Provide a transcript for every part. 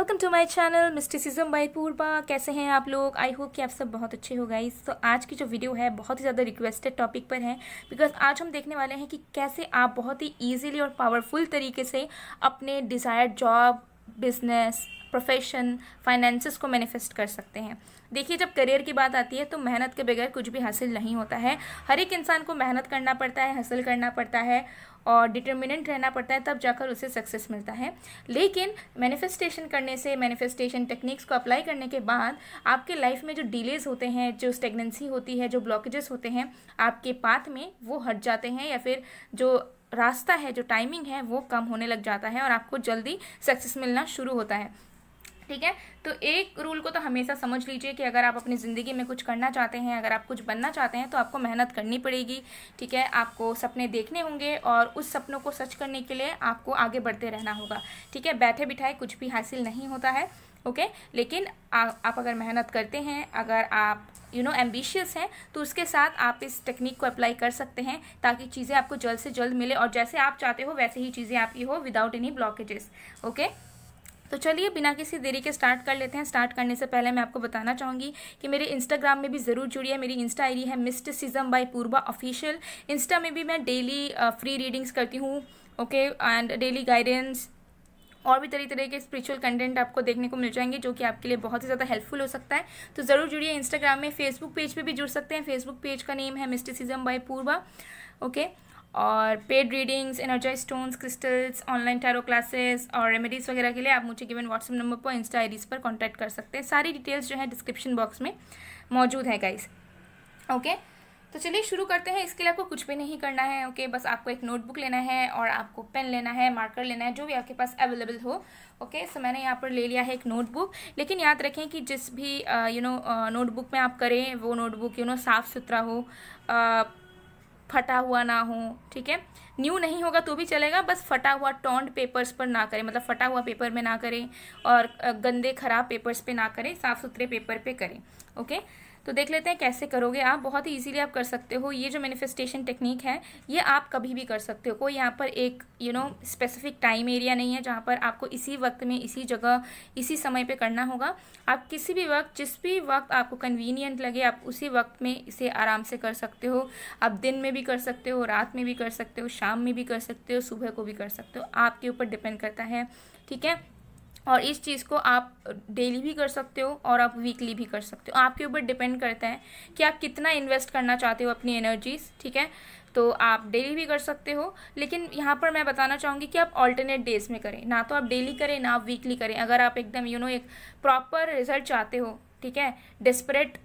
Welcome to my channel mysticism by Purva कैसे हैं आप लोग आई होप कि आप सब बहुत अच्छे हो गाइस तो so, आज की जो वीडियो है बहुत ही ज़्यादा रिक्वेस्टेड टॉपिक पर है बिकॉज आज हम देखने वाले हैं कि कैसे आप बहुत ही ईजिली और पावरफुल तरीके से अपने desired job business profession finances को मैनिफेस्ट कर सकते हैं देखिए जब करियर की बात आती है तो मेहनत के बगैर कुछ भी हासिल नहीं होता है हर एक इंसान को मेहनत करना पड़ता है हासिल करना पड़ता है और डिटर्मिनेंट रहना पड़ता है तब जाकर उसे सक्सेस मिलता है लेकिन मैनिफेस्टेशन करने से मैनिफेस्टेशन टेक्निक्स को अप्लाई करने के बाद आपके लाइफ में जो डिलेज होते हैं जो स्टेगनेंसी होती है जो ब्लॉकेजेस होते हैं आपके पाथ में वो हट जाते हैं या फिर जो रास्ता है जो टाइमिंग है वो कम होने लग जाता है और आपको जल्दी सक्सेस मिलना शुरू होता है ठीक है तो एक रूल को तो हमेशा समझ लीजिए कि अगर आप अपनी ज़िंदगी में कुछ करना चाहते हैं अगर आप कुछ बनना चाहते हैं तो आपको मेहनत करनी पड़ेगी ठीक है आपको सपने देखने होंगे और उस सपनों को सच करने के लिए आपको आगे बढ़ते रहना होगा ठीक है बैठे बिठाए कुछ भी हासिल नहीं होता है ओके okay? लेकिन आ, आप अगर मेहनत करते हैं अगर आप यू नो एम्बिशियस हैं तो उसके साथ आप इस टेक्निक को अप्लाई कर सकते हैं ताकि चीज़ें आपको जल्द से जल्द मिले और जैसे आप चाहते हो वैसे ही चीज़ें आपकी हो विदाउट एनी ब्लॉकेजेस ओके तो चलिए बिना किसी देरी के स्टार्ट कर लेते हैं स्टार्ट करने से पहले मैं आपको बताना चाहूँगी कि मेरे इंस्टाग्राम में भी ज़रूर जुड़िए मेरी इंस्टा आई है सिजम बाई पूर्वा ऑफिशियल इंस्टा में भी मैं डेली फ्री रीडिंग्स करती हूँ ओके एंड डेली गाइडेंस और भी तरह तरह के स्पिरिचुअल कंटेंट आपको देखने को मिल जाएंगे जो कि आपके लिए बहुत ही ज़्यादा हेल्पफुल हो सकता है तो ज़रूर जुड़िए इंस्टाग्राम में फेसबुक पेज पे भी जुड़ सकते हैं फेसबुक पेज का नेम है mysticism by Purva okay okay? और paid readings energize stones crystals online tarot classes और रेमेडीज़ वगैरह के लिए आप मुझे गिवन व्हाट्सअप नंबर पर इंस्टा आई पर कॉन्टैक्ट कर सकते हैं सारी डिटेल्स जो है डिस्क्रिप्शन बॉक्स में मौजूद है गाइस ओके तो चलिए शुरू करते हैं इसके लिए आपको कुछ भी नहीं करना है ओके बस आपको एक नोटबुक लेना है और आपको पेन लेना है मार्कर लेना है जो भी आपके पास अवेलेबल हो ओके सो मैंने यहाँ पर ले लिया है एक नोटबुक लेकिन याद रखें कि जिस भी यू नो नोटबुक में आप करें वो नोटबुक यू नो साफ़ सुथरा हो uh, फटा हुआ ना हो ठीक है न्यू नहीं होगा तो भी चलेगा बस फटा हुआ टॉन्ड पेपर्स पर ना करें मतलब फटा हुआ पेपर में ना करें और गंदे खराब पेपर्स पे ना करें साफ़ सुथरे पेपर पे करें ओके तो देख लेते हैं कैसे करोगे आप बहुत ही ईजिली आप कर सकते हो ये जो मैनिफेस्टेशन टेक्निक है ये आप कभी भी कर सकते हो कोई यहाँ पर एक you know specific time area नहीं है जहाँ पर आपको इसी वक्त में इसी जगह इसी समय पर करना होगा आप किसी भी वक्त जिस भी वक्त आपको कन्वीनियंट लगे आप उसी वक्त में इसे आराम से कर सकते हो आप दिन में भी कर सकते हो रात में भी कर सकते हो शाम में भी कर सकते हो सुबह को भी कर सकते हो आपके ऊपर डिपेंड करता है ठीक है और इस चीज़ को आप डेली भी कर सकते हो और आप वीकली भी कर सकते हो आपके ऊपर डिपेंड करता है कि आप कितना इन्वेस्ट करना चाहते हो अपनी एनर्जीज ठीक है तो आप डेली भी कर सकते हो लेकिन यहाँ पर मैं बताना चाहूँगी कि आप ऑल्टरनेट डेज में करें ना तो आप डेली करें ना आप वीकली करें अगर आप एकदम यू नो एक प्रॉपर रिजल्ट चाहते हो ठीक है डिस्परेट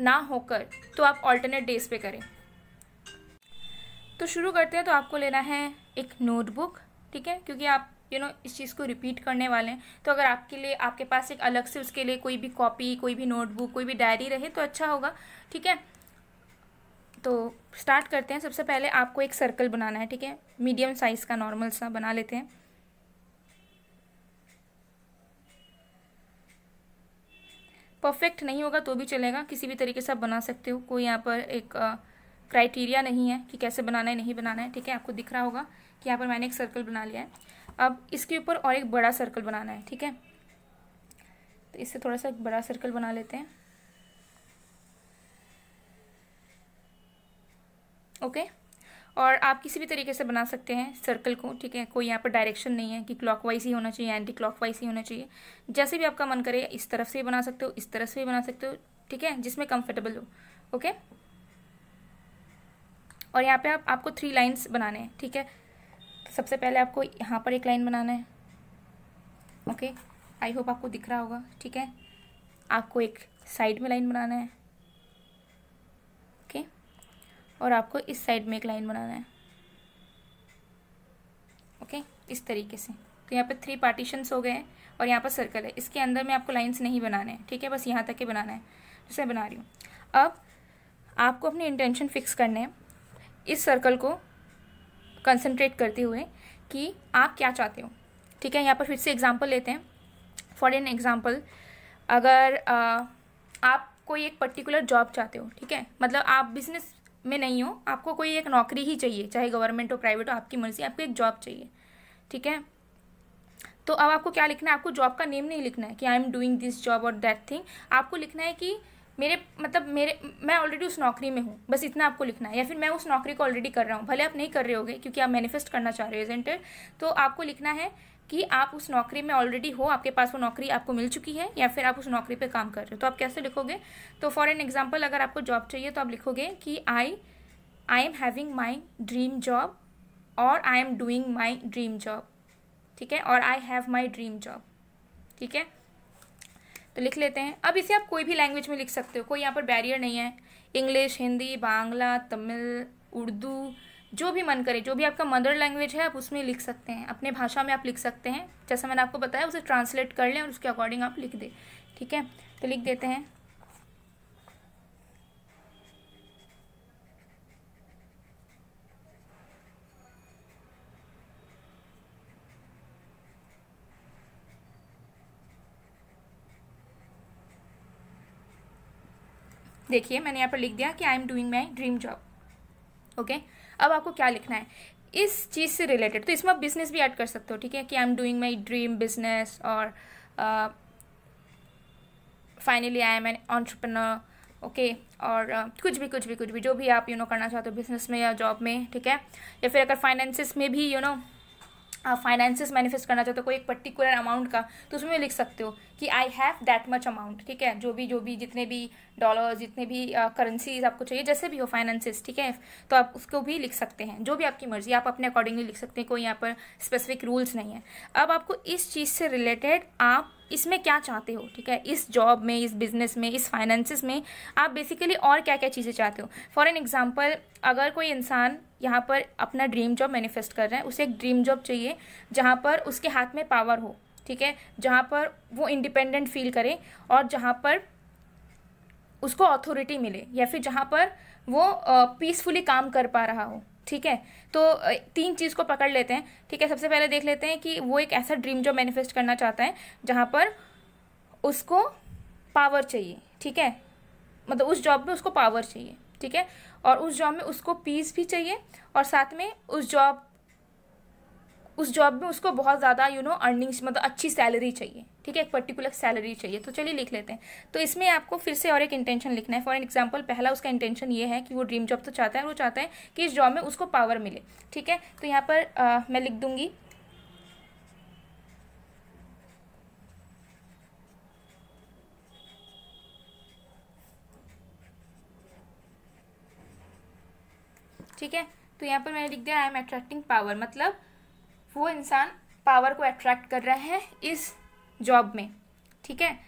ना होकर तो आप ऑल्टरनेट डेज पे करें तो शुरू करते हैं तो आपको लेना है एक नोटबुक ठीक है क्योंकि आप यू you नो know, इस चीज़ को रिपीट करने वाले हैं तो अगर आपके लिए आपके पास एक अलग से उसके लिए कोई भी कॉपी कोई भी नोटबुक कोई भी डायरी रहे तो अच्छा होगा ठीक है तो स्टार्ट करते हैं सबसे पहले आपको एक सर्कल बनाना है ठीक है मीडियम साइज़ का नॉर्मल सा बना लेते हैं परफेक्ट नहीं होगा तो भी चलेगा किसी भी तरीके से आप बना सकते हो कोई यहाँ पर एक क्राइटेरिया नहीं है कि कैसे बनाना है नहीं बनाना है ठीक है आपको दिख रहा होगा कि यहाँ पर मैंने एक सर्कल बना लिया है अब इसके ऊपर और एक बड़ा सर्कल बनाना है ठीक है तो इससे थोड़ा सा बड़ा सर्कल बना लेते हैं ओके और आप किसी भी तरीके से बना सकते हैं सर्कल को ठीक है कोई यहाँ पर डायरेक्शन नहीं है कि क्लॉकवाइज ही होना चाहिए एंटी क्लॉकवाइज ही होना चाहिए जैसे भी आपका मन करे इस तरफ से भी बना सकते हो इस तरफ से भी बना सकते हो ठीक है जिसमें कंफर्टेबल हो ओके और यहाँ पे आप आपको थ्री लाइंस बनाने हैं ठीक है सबसे पहले आपको यहाँ पर एक लाइन बनाना है ओके आई होप आपको दिख रहा होगा ठीक है आपको एक साइड में लाइन बनाना है ओके और आपको इस साइड में एक लाइन बनाना है ओके इस तरीके से तो यहाँ पर थ्री पार्टीशंस हो गए हैं और यहाँ पर सर्कल है इसके अंदर में आपको लाइंस नहीं बनाने हैं ठीक है बस यहाँ तक ही बनाना है जैसे बना रही हूँ अब आपको अपनी इंटेंशन फिक्स करने हैं इस सर्कल को कंसनट्रेट करते हुए कि आप क्या चाहते हो ठीक है यहाँ पर फिर से एग्जाम्पल लेते हैं फॉर एन एग्ज़ाम्पल अगर आ, आप कोई एक पर्टिकुलर जॉब चाहते हो ठीक है मतलब आप बिजनेस में नहीं हो आपको कोई एक नौकरी ही चाहिए चाहे गवर्नमेंट हो प्राइवेट हो आपकी मर्ज़ी आपको एक जॉब चाहिए ठीक है तो अब आपको क्या लिखना है आपको जॉब का नेम नहीं लिखना है कि I am doing this job और दैट थिंग आपको लिखना है कि मेरे मतलब मेरे मैं ऑलरेडी उस नौकरी में हूँ बस इतना आपको लिखना है या फिर मैं उस नौकरी को ऑलरेडी कर रहा हूँ भले आप नहीं कर रहे होगे क्योंकि आप मैनिफेस्ट करना चाह रहे हो एजेंटर तो आपको लिखना है कि आप उस नौकरी में ऑलरेडी हो आपके पास वो नौकरी आपको मिल चुकी है या फिर आप उस नौकरी पे काम कर रहे हो तो आप कैसे लिखोगे तो फॉर एन एग्जाम्पल अगर आपको जॉब चाहिए तो आप लिखोगे कि I I am having my dream job और I am doing my dream job ठीक है और I have my dream job ठीक है तो लिख लेते हैं अब इसे आप कोई भी लैंग्वेज में लिख सकते हो कोई यहाँ पर बैरियर नहीं है इंग्लिश हिंदी बांग्ला तमिल उर्दू जो भी मन करे जो भी आपका मदर लैंग्वेज है आप उसमें लिख सकते हैं अपने भाषा में आप लिख सकते हैं जैसा मैंने आपको बताया उसे ट्रांसलेट कर लें और उसके अकॉर्डिंग आप लिख दें ठीक है तो लिख देते हैं देखिए मैंने यहाँ पर लिख दिया कि I am doing my dream job okay अब आपको क्या लिखना है इस चीज़ से रिलेटेड तो इसमें आप बिजनेस भी ऐड कर सकते हो ठीक है कि I am doing my dream business और finally I am an entrepreneur okay और uh, कुछ भी कुछ भी कुछ भी जो भी आप यू you नो know, करना चाहते हो बिजनेस में या जॉब में ठीक है या फिर अगर फाइनेंसिस में भी यू नो फाइनेंसिस मैनिफेस्ट करना चाहते हो कोई एक पर्टिकुलर अमाउंट का तो उसमें लिख सकते हो कि I have that much amount ठीक है जो भी जो भी जितने भी डॉलर जितने भी करेंसीज आपको चाहिए जैसे भी हो फाइनेंसिस ठीक है तो आप उसको भी लिख सकते हैं जो भी आपकी मर्जी आप अपने अकॉर्डिंगली लिख सकते हैं कोई यहाँ पर स्पेसिफिक रूल्स नहीं है अब आपको इस चीज़ से रिलेटेड आप इसमें क्या चाहते हो ठीक है इस जॉब में इस बिजनेस में इस फाइनेंसिस में आप बेसिकली और क्या क्या चीज़ें चाहते हो फॉर एन एग्जाम्पल अगर कोई इंसान यहाँ पर अपना ड्रीम जॉब मैनिफेस्ट कर रहा है उसे एक ड्रीम जॉब चाहिए जहाँ पर उसके हाथ में पावर हो ठीक है जहाँ पर वो इंडिपेंडेंट फील करे और जहाँ पर उसको अथॉरिटी मिले या फिर जहाँ पर वो पीसफुली काम कर पा रहा हो ठीक है तो तीन चीज़ को पकड़ लेते हैं ठीक है सबसे पहले देख लेते हैं कि वो एक ऐसा ड्रीम जो मैनिफेस्ट करना चाहता है जहाँ पर उसको पावर चाहिए ठीक है मतलब उस जॉब में उसको पावर चाहिए ठीक है और उस जॉब में उसको पीस भी चाहिए और साथ में उस जॉब उस जॉब में उसको बहुत ज़्यादा यू नो अर्निंग्स मतलब अच्छी सैलरी चाहिए ठीक है एक पर्टिकुलर सैलरी चाहिए तो चलिए लिख लेते हैं तो इसमें आपको फिर से और एक इंटेंशन लिखना है फॉर एग्जाम्पल पहला उसका इंटेंशन ये है कि वो ड्रीम जॉब तो चाहता है वो चाहता है कि इस जॉब में उसको पावर मिले ठीक है तो यहाँ पर आ, मैं लिख दूंगी ठीक है तो यहाँ पर मैंने लिख दिया आई एम अट्रैक्टिंग पावर मतलब वो इंसान पावर को अट्रैक्ट कर रहे हैं इस जॉब में ठीक है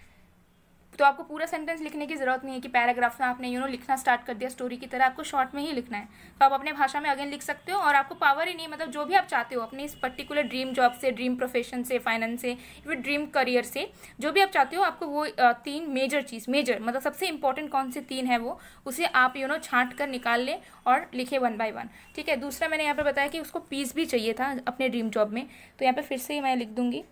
तो आपको पूरा सेंटेंस लिखने की ज़रूरत नहीं है कि पैराग्राफ में आपने यू नो लिखना स्टार्ट कर दिया स्टोरी की तरह आपको शॉर्ट में ही लिखना है तो आप अपने भाषा में अगेन लिख सकते हो और आपको पावर ही नहीं मतलब जो भी आप चाहते हो अपने इस पर्टिकुलर ड्रीम जॉब से ड्रीम प्रोफेशन से फाइनेंस से इवन ड्रीम करियर से जो भी आप चाहते हो आपको वो तीन मेजर चीज़ मेजर मतलब सबसे इंपॉर्टेंट कौन सी तीन है वो उसे आप यू नो छाट कर निकाल लें और लिखे वन बाय वन ठीक है दूसरा मैंने यहाँ पर बताया कि उसको पीस भी चाहिए था अपने ड्रीम जॉब में तो यहाँ पर फिर से ही मैं लिख दूंगी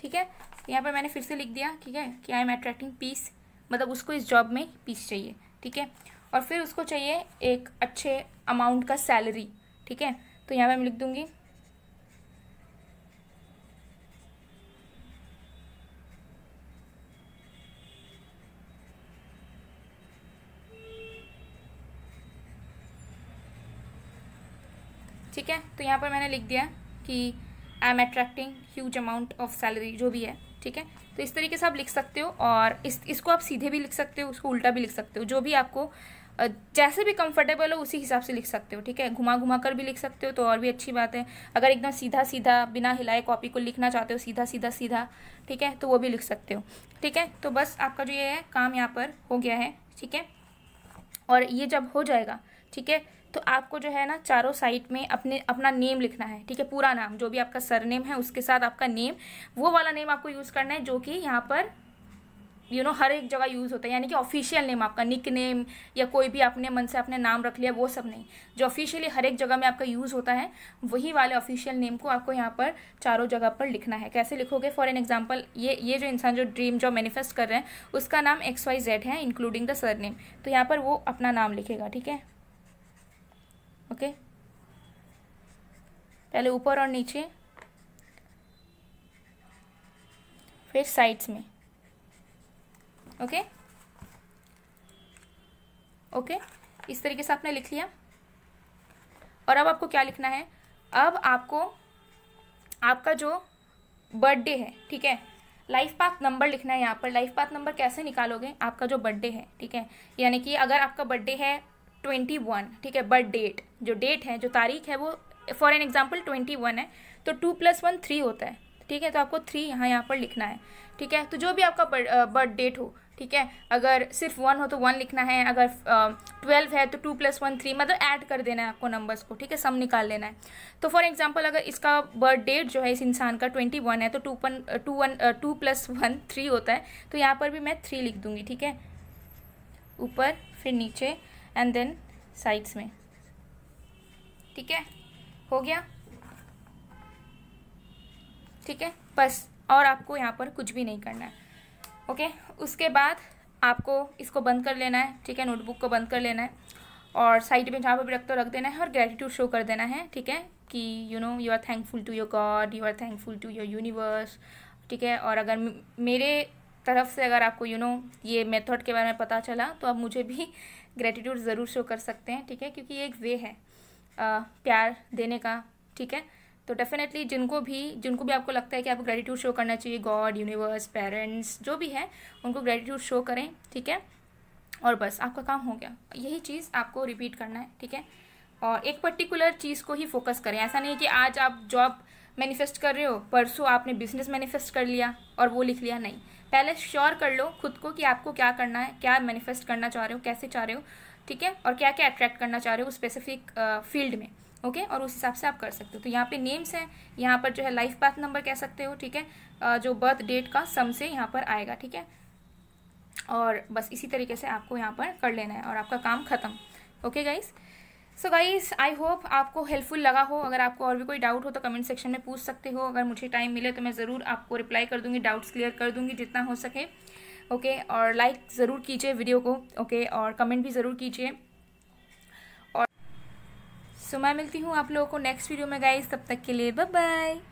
ठीक है यहाँ पर मैंने फिर से लिख दिया ठीक है कि आई एम अट्रैक्टिंग पीस मतलब उसको इस जॉब में पीस चाहिए ठीक है और फिर उसको चाहिए एक अच्छे अमाउंट का सैलरी ठीक है तो यहाँ पर मैं लिख दूंगी ठीक है तो यहाँ पर मैंने लिख दिया कि I am attracting huge amount of salary जो भी है ठीक है तो इस तरीके से आप लिख सकते हो और इस इसको आप सीधे भी लिख सकते हो उसको उल्टा भी लिख सकते हो जो भी आपको जैसे भी कंफर्टेबल हो उसी हिसाब से लिख सकते हो ठीक है घुमा घुमा कर भी लिख सकते हो तो और भी अच्छी बात है अगर एकदम सीधा सीधा बिना हिलाए कॉपी को लिखना चाहते हो सीधा सीधा सीधा ठीक है तो वो भी लिख सकते हो ठीक है तो बस आपका जो ये है काम यहाँ पर हो गया है ठीक है और ये जब हो जाएगा ठीक है तो आपको जो है ना चारों साइड में अपने अपना नेम लिखना है ठीक है पूरा नाम जो भी आपका सरनेम है उसके साथ आपका नेम वो वाला नेम आपको यूज़ करना है जो कि यहाँ पर यू you नो know, हर एक जगह यूज़ होता है यानी कि ऑफिशियल नेम आपका निक नेम या कोई भी आपने मन से अपने नाम रख लिया वो सब नहीं जो ऑफिशियली हर एक जगह में आपका यूज़ होता है वही वाले ऑफिशियल नेम को आपको यहाँ पर चारों जगह पर लिखना है कैसे लिखोगे फॉर एन एग्जाम्पल ये ये जो इंसान जो ड्रीम जो मैनिफेस्ट कर रहे हैं उसका नाम एक्स वाई जेड है इंक्लूडिंग द सर नेम तो यहाँ पर वो अपना नाम लिखेगा ठीक है ओके पहले ऊपर और नीचे फिर साइड्स में ओके ओके इस तरीके से आपने लिख लिया और अब आपको क्या लिखना है अब आपको आपका जो बर्थडे है ठीक है लाइफ पाथ नंबर लिखना है यहाँ पर लाइफ पाथ नंबर कैसे निकालोगे आपका जो बर्थडे है ठीक है यानी कि अगर आपका बर्थडे है ट्वेंटी वन ठीक है बर्थ डेट जो डेट है जो तारीख है वो for an example twenty one है तो टू प्लस वन थ्री होता है ठीक है तो आपको थ्री यहाँ यहाँ पर लिखना है ठीक है तो जो भी आपका बर्थ डेट हो ठीक है अगर सिर्फ वन हो तो वन लिखना है अगर ट्वेल्व है तो टू प्लस वन थ्री मतलब ऐड कर देना है आपको नंबर्स को ठीक है सम निकाल लेना है तो फॉर एग्जांपल अगर इसका बर्थ डेट जो है इस इंसान का ट्वेंटी वन है तो टू पन two one two plus one three होता है तो यहाँ पर भी मैं थ्री लिख दूंगी ठीक है ऊपर फिर नीचे एंड देन साइड्स में ठीक है हो गया ठीक है बस और आपको यहाँ पर कुछ भी नहीं करना है ओके उसके बाद आपको इसको बंद कर लेना है ठीक है नोटबुक को बंद कर लेना है और साइड में जहाँ पर भी रखते हो रख देना है और ग्रेटिट्यूड शो कर देना है ठीक है कि you know you are thankful to your god you are thankful to your universe ठीक है और अगर मेरे तरफ से अगर आपको यू you नो know, ये मेथड के बारे में पता चला तो आप मुझे भी ग्रेटिट्यूड ज़रूर शो कर सकते हैं ठीक है क्योंकि ये एक वे है आ, प्यार देने का ठीक है तो डेफिनेटली जिनको भी जिनको भी आपको लगता है कि आपको ग्रेटिट्यूड शो करना चाहिए गॉड यूनिवर्स पेरेंट्स जो भी है उनको ग्रेटिट्यूड शो करें ठीक है और बस आपका काम हो गया यही चीज़ आपको रिपीट करना है ठीक है और एक पर्टिकुलर चीज़ को ही फोकस करें ऐसा नहीं कि आज आप जॉब मैनिफेस्ट कर रहे हो परसों आपने बिजनेस मैनिफेस्ट कर लिया और वो लिख लिया नहीं पहले श्योर कर लो खुद को कि आपको क्या करना है क्या मैनिफेस्ट करना चाह रहे हो कैसे चाह रहे हो ठीक है और क्या क्या अट्रैक्ट करना चाह रहे हो उस स्पेसिफिक फील्ड में ओके और उस हिसाब से आप कर सकते हो तो यहाँ पे नेम्स हैं यहाँ पर जो है लाइफ पाथ नंबर कह सकते हो ठीक है जो बर्थ डेट का सम से यहाँ पर आएगा ठीक है और बस इसी तरीके से आपको यहाँ पर कर लेना है और आपका काम खत्म okay guys so guys I hope आपको हेल्पफुल लगा हो अगर आपको और भी कोई डाउट हो तो कमेंट सेक्शन में पूछ सकते हो अगर मुझे टाइम मिले तो मैं ज़रूर आपको रिप्लाई कर दूंगी डाउट्स क्लियर कर दूंगी जितना हो सके ओके okay, और लाइक like ज़रूर कीजिए वीडियो को ओके okay, और कमेंट भी ज़रूर कीजिए और सो so, मैं मिलती हूँ आप लोगों को नेक्स्ट वीडियो में गाइज तब तक के लिए बाय बाय